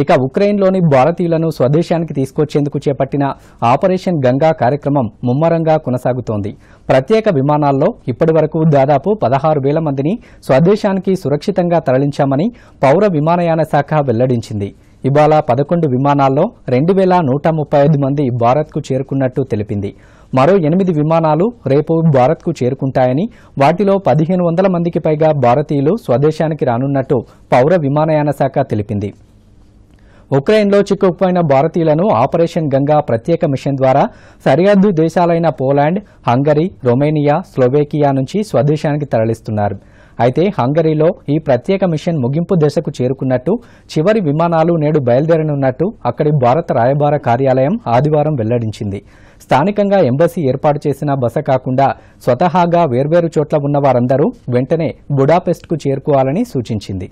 ఇక ఉక్రెయిన్లోని భారతీయులను స్వదేశానికి తీసుకొచ్చేందుకు చేపట్టిన ఆపరేషన్ గంగా కార్యక్రమం ముమ్మరంగా కొనసాగుతోంది ప్రత్యేక విమానాల్లో ఇప్పటి వరకు దాదాపు పదహారు వేల మందిని స్వదేశానికి సురక్షితంగా తరలించామని పౌర విమానయాన శాఖ వెల్లడించింది ఇవాళ పదకొండు విమానాల్లో రెండు వేల నూట ముప్పై ఐదు మంది భారత్కు చేరుకున్నట్టు తెలిపింది మరో ఎనిమిది విమానాలు రేపు భారత్కు చేరుకుంటాయని వాటిలో పదిహేను వందల మందికి పైగా భారతీయులు స్వదేశానికి రానున్నట్టు పౌర విమానయాన శాఖ తెలిపింది ఉక్రెయిన్లో చిక్కుకుపోయిన భారతీయులను ఆపరేషన్ గంగా ప్రత్యేక మిషన్ ద్వారా సరిహద్దు దేశాలైన పోలాండ్ హంగరీ రొమేనియా స్లోవేకియా నుంచి స్వదేశానికి తరలిస్తున్నారు అయితే హంగరీలో ఈ ప్రత్యేక మిషన్ ముగింపు దశకు చేరుకున్నట్టు చివరి విమానాలు నేడు బయలుదేరనున్నట్టు అక్కడి భారత రాయబార కార్యాలయం ఆదివారం వెల్లడించింది స్థానికంగా ఎంబసీ ఏర్పాటు చేసిన బస కాకుండా స్వతహాగా వేర్వేరు చోట్ల ఉన్న వారందరూ వెంటనే బుడాపెస్ట్కు చేరుకోవాలని సూచించింది